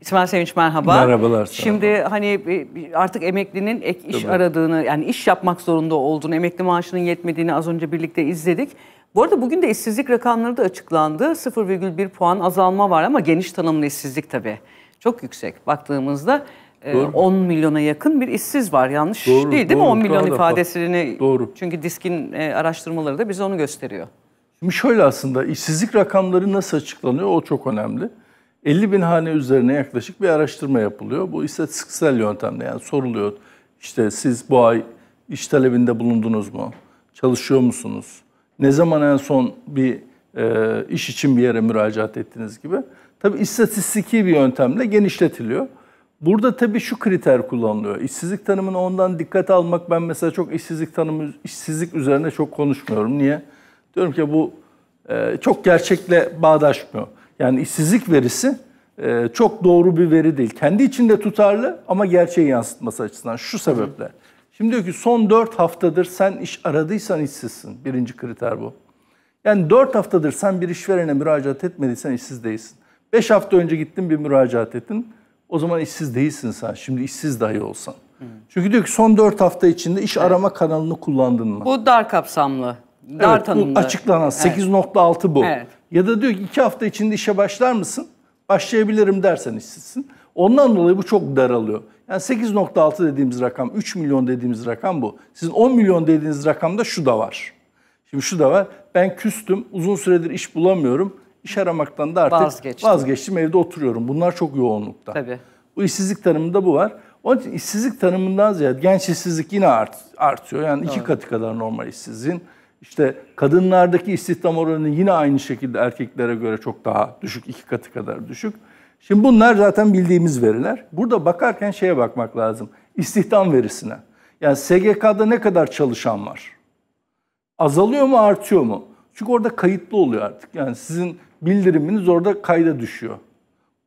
İsmail Sevinç merhaba. Merhabalar. Şimdi merhaba. hani e, artık emeklinin ek iş Tabii. aradığını yani iş yapmak zorunda olduğunu, emekli maaşının yetmediğini az önce birlikte izledik. Bu arada bugün de işsizlik rakamları da açıklandı. 0,1 puan azalma var ama geniş tanımlı işsizlik tabii. Çok yüksek baktığımızda. E, doğru. 10 milyona yakın bir işsiz var. Yanlış doğru, değil değil doğru, mi 10 milyon ifadesini? Doğru. Çünkü diskin e, araştırmaları da bize onu gösteriyor. Şimdi şöyle aslında işsizlik rakamları nasıl açıklanıyor o çok önemli. 50 bin hane üzerine yaklaşık bir araştırma yapılıyor. Bu istatistiksel yöntemle yani soruluyor. İşte siz bu ay iş talebinde bulundunuz mu? Çalışıyor musunuz? Ne zaman en son bir e, iş için bir yere müracaat ettiniz gibi. Tabi istatistiki bir yöntemle genişletiliyor. Burada tabii şu kriter kullanılıyor. İşsizlik tanımını ondan dikkat almak ben mesela çok işsizlik tanımı işsizlik üzerine çok konuşmuyorum. Niye? Diyorum ki bu e, çok gerçekle bağdaşmıyor. Yani işsizlik verisi e, çok doğru bir veri değil. Kendi içinde tutarlı ama gerçeği yansıtması açısından şu sebepler. Hı. Şimdi diyor ki son 4 haftadır sen iş aradıysan işsizsin. Birinci kriter bu. Yani 4 haftadır sen bir işverene müracaat etmediysen işsiz değilsin. 5 hafta önce gittin bir müracaat ettin. O zaman işsiz değilsin sen. Şimdi işsiz dahi olsan. Hı. Hmm. Çünkü diyor ki son 4 hafta içinde iş evet. arama kanalını kullandın mı? Bu dar kapsamlı Dar evet, tanımlı. Bu açıklanan evet. bu. Evet. Ya da diyor ki 2 hafta içinde işe başlar mısın? Başlayabilirim dersen işsizsin. Ondan dolayı bu çok daralıyor. Yani 8.6 dediğimiz rakam, 3 milyon dediğimiz rakam bu. Sizin 10 milyon dediğiniz rakamda şu da var. Şimdi şu da var. Ben küstüm, uzun süredir iş bulamıyorum. İş aramaktan da artık vazgeçtim, vazgeçtim evde oturuyorum. Bunlar çok yoğunlukta. Tabii. Bu işsizlik tanımında bu var. Onun için işsizlik tanımından ziyade genç işsizlik yine art, artıyor. Yani Doğru. iki katı kadar normal işsizliğin. İşte kadınlardaki istihdam oranı yine aynı şekilde erkeklere göre çok daha düşük, iki katı kadar düşük. Şimdi bunlar zaten bildiğimiz veriler. Burada bakarken şeye bakmak lazım. İstihdam verisine. Yani SGK'da ne kadar çalışan var? Azalıyor mu, artıyor mu? Çünkü orada kayıtlı oluyor artık. Yani sizin bildiriminiz orada kayda düşüyor.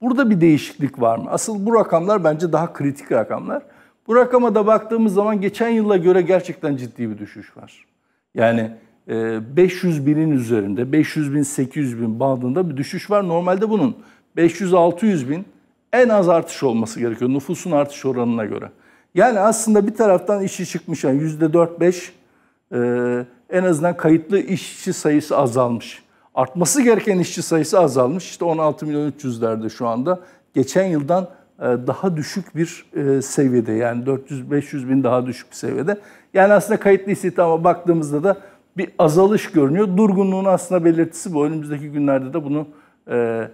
Burada bir değişiklik var mı? Asıl bu rakamlar bence daha kritik rakamlar. Bu rakama da baktığımız zaman geçen yıla göre gerçekten ciddi bir düşüş var. Yani 500 ee, binin üzerinde, 500 bin, 800 bin bandında bir düşüş var. Normalde bunun 500-600 bin en az artış olması gerekiyor nüfusun artış oranına göre. Yani aslında bir taraftan işçi çıkmış yani %4-5 e, en azından kayıtlı işçi sayısı azalmış. Artması gereken işçi sayısı azalmış. İşte 16 milyon 300'lerde şu anda. Geçen yıldan e, daha düşük bir e, seviyede yani 400-500 bin daha düşük bir seviyede. Yani aslında kayıtlı astihdama baktığımızda da bir azalış görünüyor. Durgunluğun aslında belirtisi bu. Önümüzdeki günlerde de bunu e,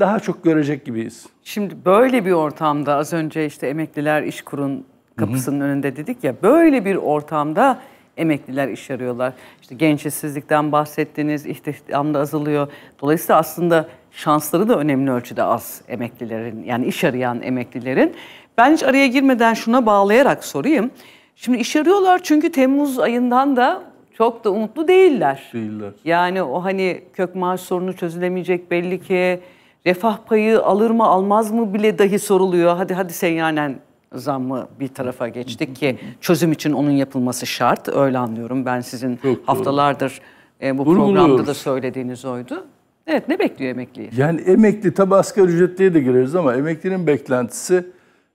daha çok görecek gibiyiz. Şimdi böyle bir ortamda az önce işte emekliler iş kurun kapısının Hı-hı. önünde dedik ya böyle bir ortamda emekliler iş arıyorlar. İşte genç işsizlikten bahsettiğiniz istihdam da azalıyor. Dolayısıyla aslında şansları da önemli ölçüde az emeklilerin yani iş arayan emeklilerin. Ben hiç araya girmeden şuna bağlayarak sorayım. Şimdi iş arıyorlar çünkü Temmuz ayından da çok da umutlu değiller. Değiller. Yani o hani kök maaş sorunu çözülemeyecek belli ki. Refah payı alır mı almaz mı bile dahi soruluyor. Hadi hadi seyyanen zammı bir tarafa geçtik ki çözüm için onun yapılması şart. Öyle anlıyorum. Ben sizin Çok haftalardır e, bu Bunu programda buluyoruz. da söylediğiniz oydu. Evet ne bekliyor emekliyi? Yani emekli tabi asgari ücretliye de gireriz ama emeklinin beklentisi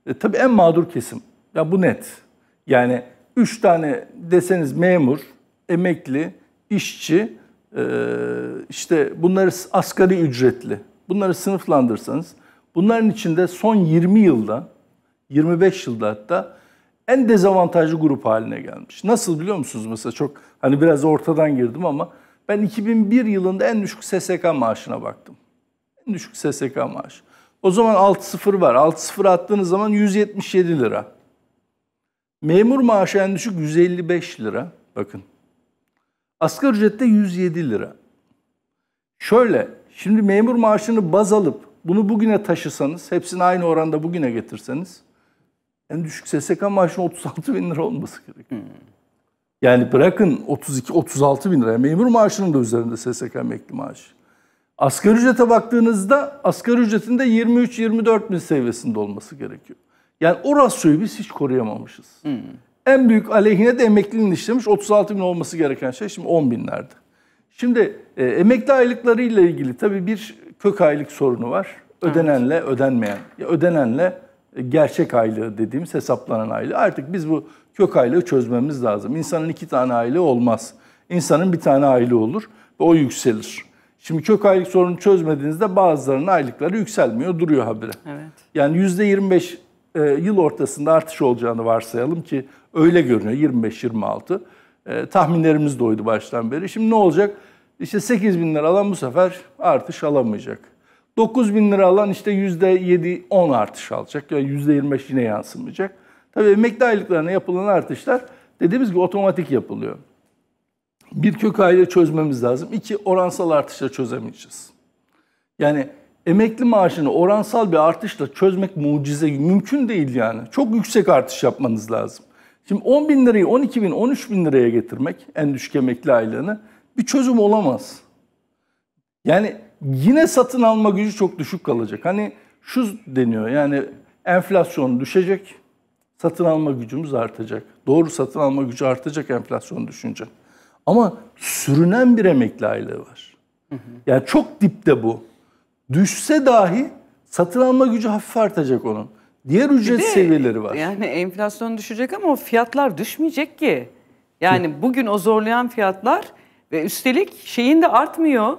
e, tabii en mağdur kesim. Ya bu net. Yani üç tane deseniz memur, emekli, işçi, e, işte bunları asgari ücretli. Bunları sınıflandırsanız bunların içinde son 20 yılda, 25 yılda hatta en dezavantajlı grup haline gelmiş. Nasıl biliyor musunuz mesela çok hani biraz ortadan girdim ama ben 2001 yılında en düşük SSK maaşına baktım. En düşük SSK maaşı. O zaman 6-0 var. 6-0 attığınız zaman 177 lira. Memur maaşı en düşük 155 lira. Bakın Asgari ücrette 107 lira. Şöyle, şimdi memur maaşını baz alıp bunu bugüne taşısanız, hepsini aynı oranda bugüne getirseniz en düşük SSK maaşının 36 bin lira olması gerekiyor. Hmm. Yani bırakın 32-36 bin lira. Memur maaşının da üzerinde SSK emekli maaşı. Asgari ücrete baktığınızda asgari ücretin de 23-24 bin seviyesinde olması gerekiyor. Yani o rasyoyu biz hiç koruyamamışız. Hmm. En büyük aleyhine de emekliliğin işlemiş 36 bin olması gereken şey şimdi 10 binlerdi. Şimdi e, emekli aylıklarıyla ilgili tabii bir kök aylık sorunu var. Ödenenle ödenmeyen. Ya ödenenle e, gerçek aylığı dediğimiz hesaplanan aylığı. Artık biz bu kök aylığı çözmemiz lazım. İnsanın iki tane aylığı olmaz. İnsanın bir tane aylığı olur ve o yükselir. Şimdi kök aylık sorunu çözmediğinizde bazılarının aylıkları yükselmiyor, duruyor habire. Evet. Yani %25 e, yıl ortasında artış olacağını varsayalım ki öyle görünüyor 25-26. E, tahminlerimiz doydu baştan beri. Şimdi ne olacak? İşte 8 bin lira alan bu sefer artış alamayacak. 9 bin lira alan işte %7-10 artış alacak. Yani %25 yine yansımayacak. Tabii emekli aylıklarına yapılan artışlar dediğimiz gibi otomatik yapılıyor. Bir kök aile çözmemiz lazım. İki oransal artışla çözemeyeceğiz. Yani emekli maaşını oransal bir artışla çözmek mucize mümkün değil yani. Çok yüksek artış yapmanız lazım. Şimdi 10 bin lirayı 12 bin, 13 bin liraya getirmek en düşük emekli aylığını bir çözüm olamaz. Yani yine satın alma gücü çok düşük kalacak. Hani şu deniyor yani enflasyon düşecek, satın alma gücümüz artacak. Doğru satın alma gücü artacak enflasyon düşünce. Ama sürünen bir emekli aylığı var. Yani çok dipte bu düşse dahi satın alma gücü hafif artacak onun. Diğer ücret de, seviyeleri var. Yani enflasyon düşecek ama o fiyatlar düşmeyecek ki. Yani Hı. bugün o zorlayan fiyatlar ve üstelik şeyin de artmıyor.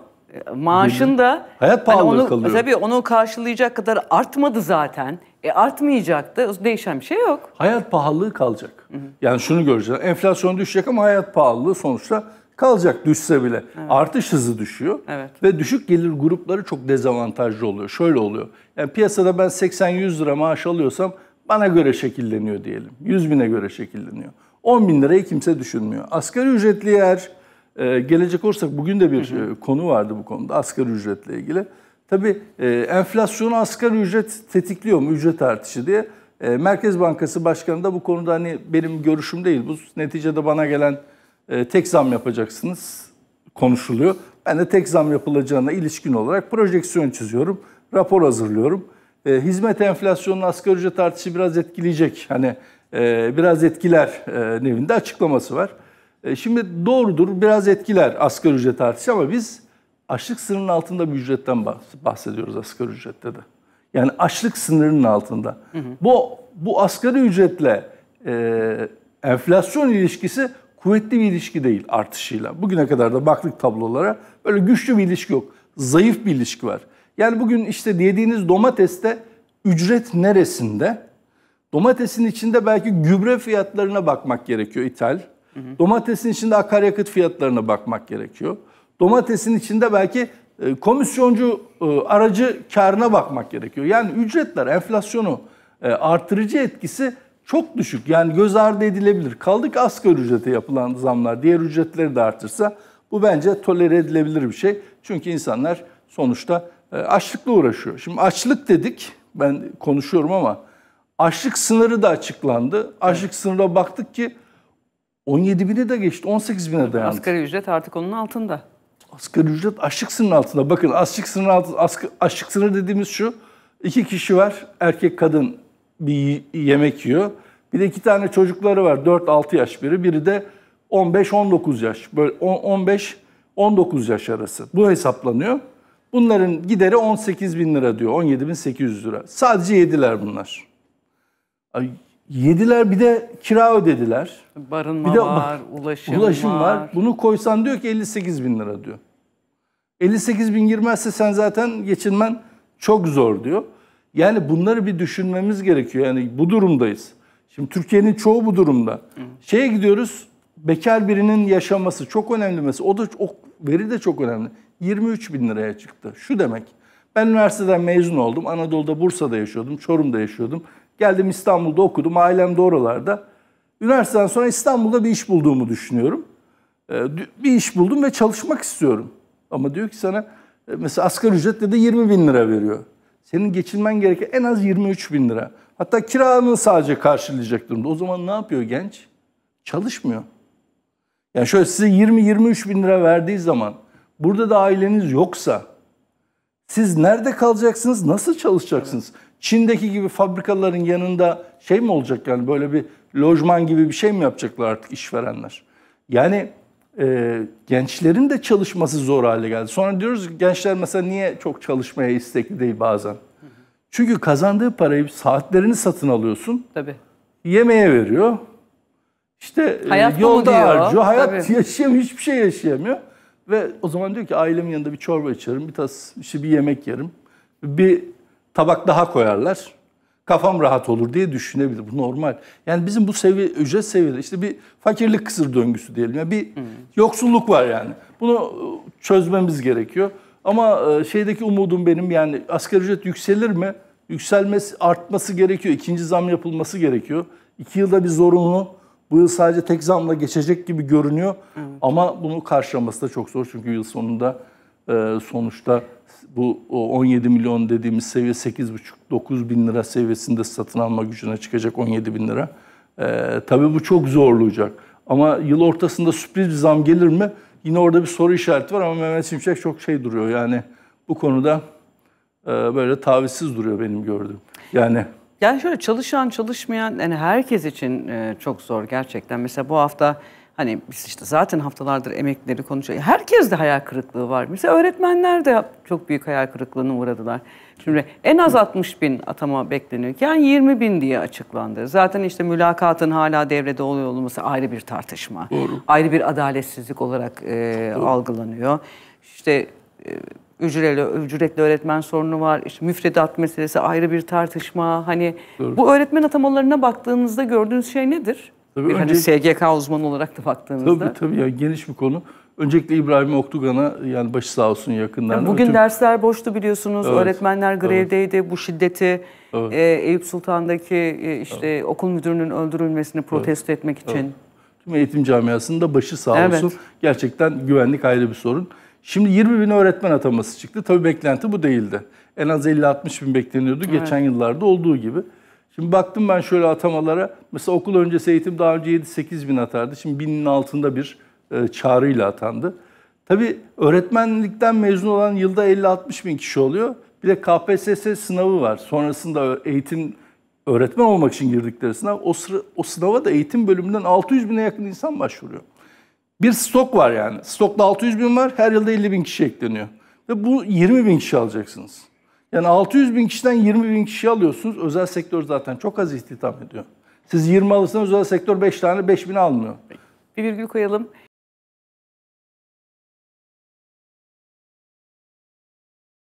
E, maaşın da hayat pahalı hani kalıyor. Tabii onu karşılayacak kadar artmadı zaten. E artmayacaktı. Değişen bir şey yok. Hayat pahalılığı kalacak. hı. Yani şunu göreceğiz. Enflasyon düşecek ama hayat pahalılığı sonuçta kalacak düşse bile. Evet. Artış hızı düşüyor evet. ve düşük gelir grupları çok dezavantajlı oluyor. Şöyle oluyor. Yani piyasada ben 80-100 lira maaş alıyorsam bana göre şekilleniyor diyelim. 100 bine göre şekilleniyor. 10 bin lirayı kimse düşünmüyor. Asgari ücretli yer e, gelecek olursak bugün de bir hı hı. E, konu vardı bu konuda asgari ücretle ilgili. Tabii e, enflasyonu asgari ücret tetikliyor mu ücret artışı diye. E, Merkez Bankası Başkanı da bu konuda hani benim görüşüm değil. Bu neticede bana gelen e, tek zam yapacaksınız konuşuluyor. Ben de tek zam yapılacağına ilişkin olarak projeksiyon çiziyorum, rapor hazırlıyorum. E, hizmet enflasyonunu asgari ücret artışı biraz etkileyecek. Hani e, biraz etkiler nevinde açıklaması var. Şimdi doğrudur biraz etkiler asgari ücret artışı ama biz açlık sınırının altında bir ücretten bahsediyoruz asgari ücrette de. Yani açlık sınırının altında. Hı hı. Bu bu asgari ücretle e, enflasyon ilişkisi kuvvetli bir ilişki değil artışıyla. Bugüne kadar da baktık tablolara böyle güçlü bir ilişki yok. Zayıf bir ilişki var. Yani bugün işte yediğiniz domateste ücret neresinde? Domatesin içinde belki gübre fiyatlarına bakmak gerekiyor ithal. Hı hı. Domatesin içinde akaryakıt fiyatlarına bakmak gerekiyor. Domatesin içinde belki e, komisyoncu e, aracı karına bakmak gerekiyor. Yani ücretler enflasyonu e, artırıcı etkisi çok düşük. Yani göz ardı edilebilir. Kaldık ki asgari ücrete yapılan zamlar diğer ücretleri de artırsa bu bence tolere edilebilir bir şey. Çünkü insanlar sonuçta e, açlıkla uğraşıyor. Şimdi açlık dedik. Ben konuşuyorum ama açlık sınırı da açıklandı. Açlık sınırına baktık ki 17 bine de geçti. 18 bine dayandı. Asgari ücret artık onun altında. Asgari ücret açlık sınırının altında. Bakın açlık sınırı altında, açlık sınırı dediğimiz şu. iki kişi var. Erkek kadın bir yemek yiyor. Bir de iki tane çocukları var. 4-6 yaş biri. Biri de 15-19 yaş. Böyle 15-19 yaş arası. Bu hesaplanıyor. Bunların gideri 18 bin lira diyor. 17 bin 800 lira. Sadece yediler bunlar. Ay, yediler bir de kira ödediler. Barınma bir de, var, ulaşım, ulaşım var. var. Bunu koysan diyor ki 58 bin lira diyor. 58 bin girmezse sen zaten geçinmen çok zor diyor. Yani bunları bir düşünmemiz gerekiyor. Yani bu durumdayız. Şimdi Türkiye'nin çoğu bu durumda. Hı. Şeye gidiyoruz. Bekar birinin yaşaması çok önemli mesela. O da o veri de çok önemli. 23 bin liraya çıktı. Şu demek. Ben üniversiteden mezun oldum. Anadolu'da Bursa'da yaşıyordum. Çorum'da yaşıyordum. Geldim İstanbul'da okudum. Ailem de oralarda. Üniversiteden sonra İstanbul'da bir iş bulduğumu düşünüyorum. Ee, bir iş buldum ve çalışmak istiyorum. Ama diyor ki sana e, mesela asgari ücret de 20 bin lira veriyor. Senin geçinmen gereken en az 23 bin lira. Hatta kiranı sadece karşılayacak durumda. O zaman ne yapıyor genç? Çalışmıyor. Yani şöyle size 20-23 bin lira verdiği zaman burada da aileniz yoksa siz nerede kalacaksınız, nasıl çalışacaksınız? Evet. Çin'deki gibi fabrikaların yanında şey mi olacak yani böyle bir lojman gibi bir şey mi yapacaklar artık işverenler? Yani e, gençlerin de çalışması zor hale geldi. Sonra diyoruz ki gençler mesela niye çok çalışmaya istekli değil bazen? Çünkü kazandığı parayı saatlerini satın alıyorsun. Tabii. Yemeğe veriyor. İşte e, hayat e, yolda harcıyor. Hayat Tabii. yaşayamıyor, hiçbir şey yaşayamıyor. Ve o zaman diyor ki ailemin yanında bir çorba içerim, bir tas işte bir yemek yerim. Bir tabak daha koyarlar kafam rahat olur diye düşünebilir. Bu normal. Yani bizim bu seviye, ücret seviyeleri işte bir fakirlik kısır döngüsü diyelim. Yani bir hmm. yoksulluk var yani. Bunu e, çözmemiz gerekiyor. Ama e, şeydeki umudum benim yani asgari ücret yükselir mi? Yükselmesi, artması gerekiyor. İkinci zam yapılması gerekiyor. İki yılda bir zorunlu. Bu yıl sadece tek zamla geçecek gibi görünüyor. Evet. Ama bunu karşılaması da çok zor. Çünkü yıl sonunda e, sonuçta bu 17 milyon dediğimiz seviye 8,5-9 bin lira seviyesinde satın alma gücüne çıkacak 17 bin lira. Ee, tabii bu çok zorlayacak. Ama yıl ortasında sürpriz bir zam gelir mi? Yine orada bir soru işareti var ama Mehmet Şimşek çok şey duruyor. Yani bu konuda e, böyle tavizsiz duruyor benim gördüğüm. Yani yani şöyle çalışan çalışmayan yani herkes için e, çok zor gerçekten. Mesela bu hafta Hani biz işte zaten haftalardır emeklileri konuşuyoruz. Herkes de hayal kırıklığı var. Mesela öğretmenler de çok büyük hayal kırıklığına uğradılar. Şimdi en az 60 bin atama bekleniyorken 20 bin diye açıklandı. Zaten işte mülakatın hala devrede oluyor olması ayrı bir tartışma. Doğru. Ayrı bir adaletsizlik olarak e, algılanıyor. İşte e, ücretli, ücretli öğretmen sorunu var. İşte müfredat meselesi ayrı bir tartışma. Hani Doğru. bu öğretmen atamalarına baktığınızda gördüğünüz şey nedir? Tabii bir hani önce... hani SGK uzmanı olarak da baktığımızda. Tabii tabii yani geniş bir konu. Öncelikle İbrahim Oktugan'a yani başı sağ olsun yakınlarına. Bugün ötüm... dersler boştu biliyorsunuz. Evet, Öğretmenler grevdeydi. Evet. Bu şiddeti evet. e, Eyüp Sultan'daki e, işte evet. okul müdürünün öldürülmesini protesto evet. etmek için. Evet. Tüm eğitim camiasının da başı sağ evet. olsun. Gerçekten güvenlik ayrı bir sorun. Şimdi 20 bin öğretmen ataması çıktı. Tabii beklenti bu değildi. En az 50-60 bin bekleniyordu. Evet. Geçen yıllarda olduğu gibi. Şimdi baktım ben şöyle atamalara. Mesela okul öncesi eğitim daha önce 7-8 bin atardı. Şimdi binin altında bir e, çağrıyla atandı. Tabii öğretmenlikten mezun olan yılda 50-60 bin kişi oluyor. Bir de KPSS sınavı var. Sonrasında eğitim öğretmen olmak için girdikleri sınav. O, sıra, o sınava da eğitim bölümünden 600 bine yakın insan başvuruyor. Bir stok var yani. Stokta 600 bin var. Her yılda 50 bin kişi ekleniyor. Ve bu 20 bin kişi alacaksınız. Yani 600 bin kişiden 20 bin kişi alıyorsunuz. Özel sektör zaten çok az istihdam ediyor. Siz 20 alırsanız özel sektör 5 tane 5 bin almıyor. Bir virgül koyalım.